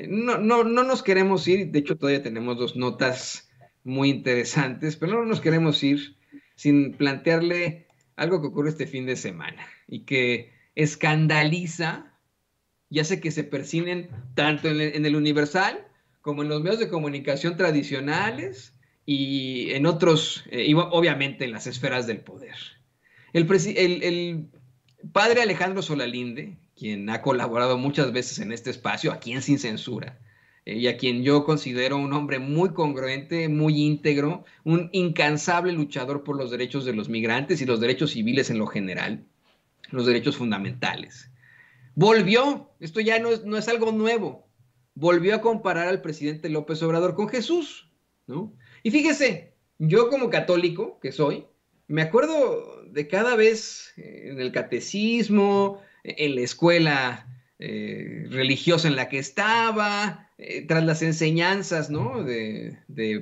Eh, no, no, no nos queremos ir, de hecho todavía tenemos dos notas muy interesantes, pero no nos queremos ir sin plantearle algo que ocurre este fin de semana y que escandaliza y hace que se persinen tanto en el, Universal como en los medios de comunicación tradicionales y en otros, eh, obviamente en las esferas del poder. El, el, Padre Alejandro Solalinde, quien ha colaborado muchas veces en este espacio, a quien sin censura, eh, y a quien yo considero un hombre muy congruente, muy íntegro, un incansable luchador por los derechos de los migrantes y los derechos civiles en lo general, los derechos fundamentales. Volvió, esto ya no no es algo nuevo, volvió a comparar al presidente López Obrador con Jesús, ¿no? Y fíjese, yo como católico que soy, me acuerdo de cada vez eh, en el catecismo, e-, en la escuela eh, religiosa en la que estaba, eh, tras las enseñanzas, ¿no? De,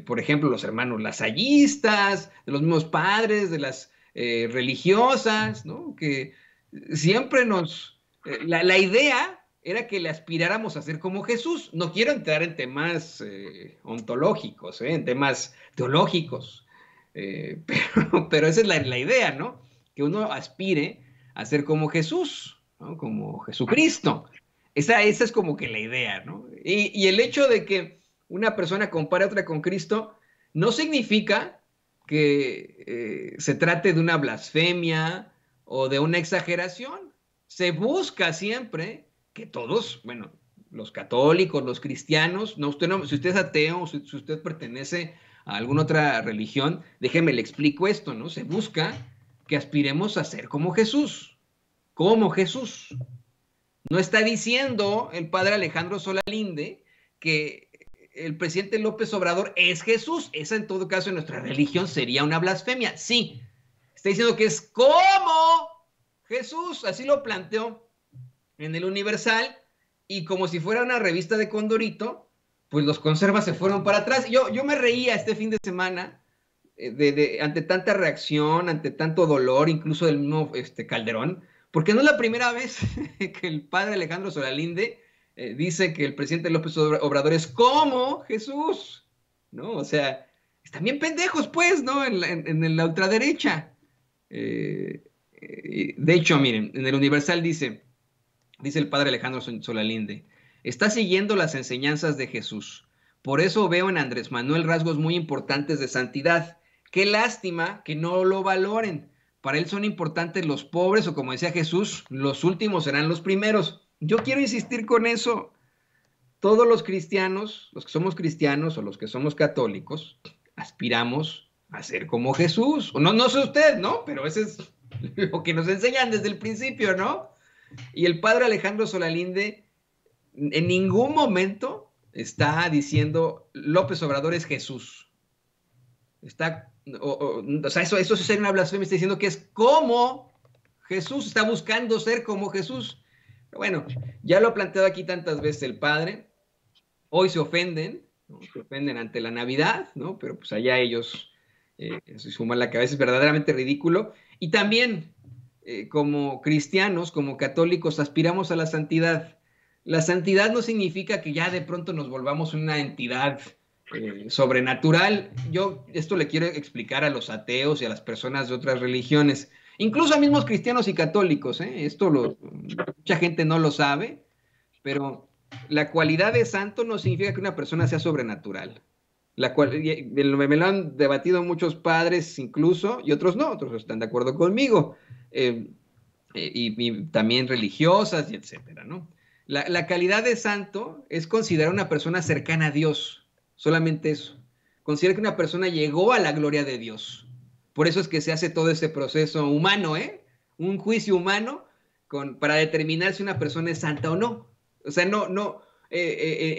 por ejemplo, los hermanos lasallistas, de los mismos padres, de las religiosas, ¿no? Que siempre nos... La, la, idea era que le aspiráramos a ser como Jesús. No quiero entrar en temas ontológicos, en temas teológicos, eh, pero, esa es la, idea, ¿no? Que uno aspire a ser como Jesús, Como Jesucristo. Esa, es como que la idea, ¿no? Y, el hecho de que una persona compare a otra con Cristo no significa que eh, se trate de una blasfemia o de una exageración. Se busca siempre que todos, bueno, los católicos, los cristianos, no, usted no, si usted es ateo, si, si usted pertenece alguna otra religión, déjeme le explico esto, ¿no? Se busca que aspiremos a ser como Jesús, como Jesús. No está diciendo el padre Alejandro Solalinde que el presidente López Obrador es Jesús. Esa en todo caso en nuestra religión sería una blasfemia. Sí, está diciendo que es como Jesús. Así lo planteó en el Universal y como si fuera una revista de Condorito, pues los conservas se fueron para atrás. Yo, yo me reía este fin de semana eh, ante tanta reacción, ante tanto dolor, incluso del mismo este, Calderón, porque no es la primera vez que el padre Alejandro Solalinde eh, dice que el presidente López Obrador es como Jesús, ¿no? O sea, están bien pendejos, pues, ¿no? En la, ultraderecha. Eh, de hecho, miren, en el Universal dice, dice el padre Alejandro Solalinde, Está siguiendo las enseñanzas de Jesús. Por eso veo en Andrés Manuel rasgos muy importantes de santidad. Qué lástima que no lo valoren. Para él son importantes los pobres o como decía Jesús, los últimos serán los primeros. Yo quiero insistir con eso. Todos los cristianos, los que somos cristianos o los que somos católicos, aspiramos a ser como Jesús. O no, no sé usted, ¿no? Pero eso es lo que nos enseñan desde el principio, ¿no? Y el padre Alejandro Solalinde en ningún momento está diciendo López Obrador es Jesús. Está, eso, eso ser una blasfemia, está diciendo que es como Jesús, está buscando ser como Jesús. bueno, ya lo ha planteado aquí tantas veces el Padre, hoy se ofenden, se ofenden ante la Navidad, ¿no? Pero pues allá ellos eh, se suman la cabeza, es verdaderamente ridículo. Y también, eh, como cristianos, como católicos, aspiramos a la santidad. La santidad no significa que ya de pronto nos volvamos una entidad eh, sobrenatural. Yo esto le quiero explicar a los ateos y a las personas de otras religiones, incluso a mismos cristianos y católicos. ¿eh? Esto mucha gente no lo sabe, pero la cualidad de santo no significa que una persona sea sobrenatural. La cual, me lo han debatido muchos padres incluso, y otros no, otros están de acuerdo conmigo, eh, eh, y, y, también religiosas, y etcétera, ¿no? La, calidad de santo es considerar una persona cercana a Dios, solamente eso. Considera que una persona llegó a la gloria de Dios. Por eso es que se hace todo ese proceso humano, ¿eh? Un juicio humano para determinar si una persona es santa o no. O sea, no, no, eh,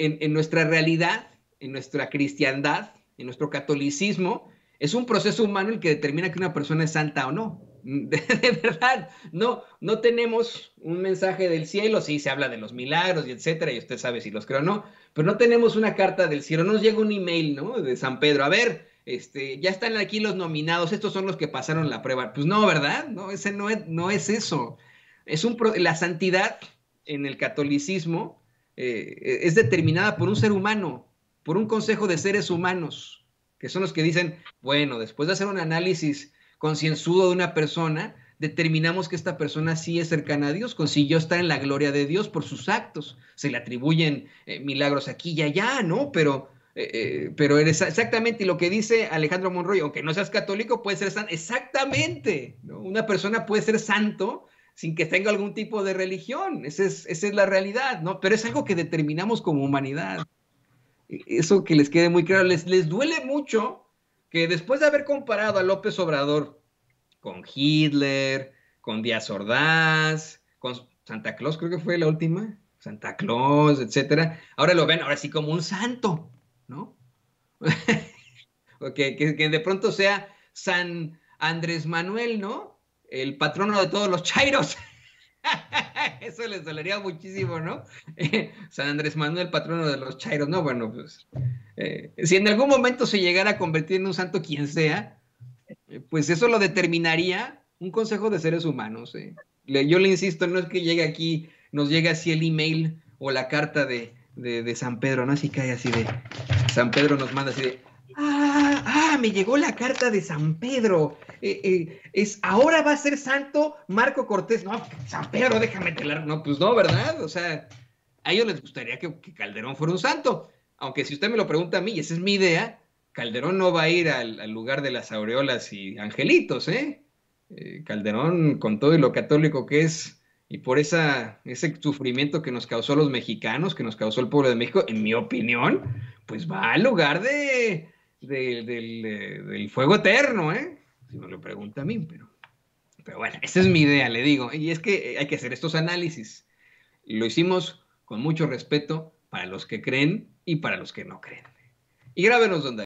eh, en nuestra realidad, en nuestra cristiandad, en nuestro catolicismo, es un proceso humano el que determina que una persona es santa o no. De, verdad, no, no tenemos un mensaje del cielo, sí se habla de los milagros y etcétera, y usted sabe si los creo o no, pero no tenemos una carta del cielo, nos llega un email, ¿no? De San Pedro, a ver, este, ya están aquí los nominados, estos son los que pasaron la prueba. Pues no, ¿verdad? No, ese no es, no es eso. Es un la santidad en el catolicismo eh, es determinada por un ser humano, por un consejo de seres humanos, que son los que dicen, bueno, después de hacer un análisis concienzudo de una persona, determinamos que esta persona sí es cercana a Dios, consiguió estar en la gloria de Dios por sus actos. Se le atribuyen eh, milagros aquí y allá, ¿no? Pero, eh, eh, pero eres exactamente lo que dice Alejandro Monroy, aunque no seas católico, puede ser santo. Exactamente, ¿no? Una persona puede ser santo sin que tenga algún tipo de religión. Esa es, la realidad, ¿no? Pero es algo que determinamos como humanidad. E, eso que les quede muy claro, les duele mucho que después de haber comparado a López Obrador con Hitler, con Díaz Ordaz, con Santa Claus, creo que fue la última, Santa Claus, etcétera, ahora lo ven ahora sí como un santo, ¿no? que, que de pronto sea San Andrés Manuel, ¿no? El patrono de todos los chairos. Eso les dolería muchísimo, ¿no? San Andrés Manuel, patrono de los Chairos. No, bueno, pues eh, si en algún momento se llegara a convertir en un santo quien sea, eh, pues eso lo determinaría un consejo de seres humanos. Eh. yo le insisto, no es que llegue aquí, nos llegue así el email o la carta de, de San Pedro, ¿no? Así cae así de, San Pedro nos manda así de, ah, ah, me llegó la carta de San Pedro eh, eh, es ahora va a ser santo Marco Cortés. No, San Pedro, déjame telar. No, pues no, ¿verdad? O sea, a ellos les gustaría que, Calderón fuera un santo. Aunque si usted me lo pregunta a mí, y esa es mi idea, Calderón no va a ir al, lugar de las aureolas y angelitos, ¿eh? ¿eh? Calderón, con todo y lo católico que es, y por esa, ese sufrimiento que nos causó los mexicanos, que nos causó el pueblo de México, en mi opinión, pues va al lugar de, del, fuego eterno, ¿eh? si me lo pregunta a mí, pero, pero bueno, esa es mi idea, le digo. Y es que eh, hay que hacer estos análisis. Lo hicimos con mucho respeto para los que creen y para los que no creen. Y grábenos donde